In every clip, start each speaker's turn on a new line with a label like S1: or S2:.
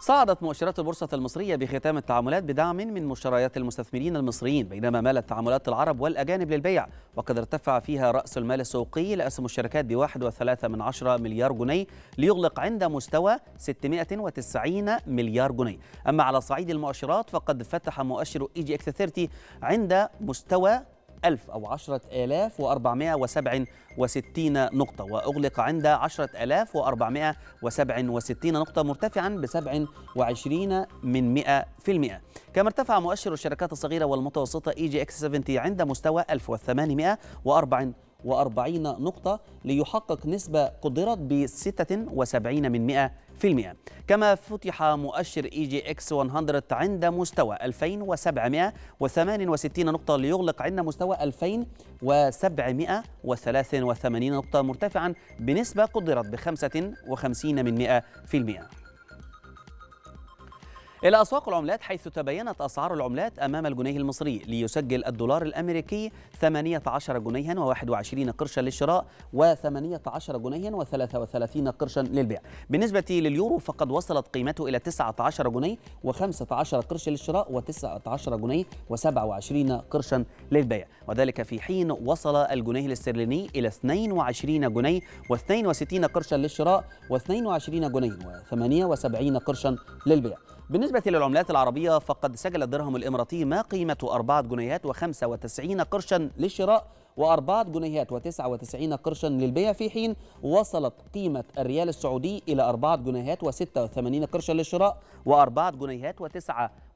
S1: صعدت مؤشرات البورصة المصرية بختام التعاملات بدعم من مشتريات المستثمرين المصريين بينما مالت تعاملات العرب والأجانب للبيع وقد ارتفع فيها رأس المال السوقي لأسهم الشركات ب 1.3 من عشرة مليار جنيه ليغلق عند مستوى 690 مليار جنيه أما على صعيد المؤشرات فقد فتح مؤشر إي جي إكس 30 عند مستوى ألف أو 10467 نقطة وأغلق عند 10467 نقطة مرتفعا ب 27 من المئة كما ارتفع مؤشر الشركات الصغيرة والمتوسطة اي جي اكس 70 عند مستوى وأربع 142 نقطة ليحقق نسبة قدرت ب 76 من 100 في المئة كما فتح مؤشر اي جي اكس 100 عند مستوى 2768 نقطة ليغلق عند مستوى 2783 نقطة مرتفعا بنسبة قدرت ب 55 من 100 في المئة إلى أسواق العملات حيث تبينت أسعار العملات أمام الجنيه المصري ليسجل الدولار الأمريكي 18 جنيها و21 قرشا للشراء و18 جنيها و33 قرشا للبيع بالنسبة لليورو فقد وصلت قيمته إلى 19 جنيه و15 قرش للشراء و19 جنيه و27 قرشا للبيع وذلك في حين وصل الجنيه الاسترليني إلى 22 جنيه و62 قرشا للشراء و22 جنيه و78 قرشا للبيع بالنسبة للعملات العربية فقد سجل الدرهم الإماراتي ما قيمته 4 جنيهات و95 قرشا للشراء و4 جنيهات و99 قرشا للبيع في حين وصلت قيمة الريال السعودي إلى 4 جنيهات و86 قرشا للشراء و4 جنيهات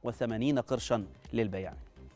S1: و89 قرشا للبيع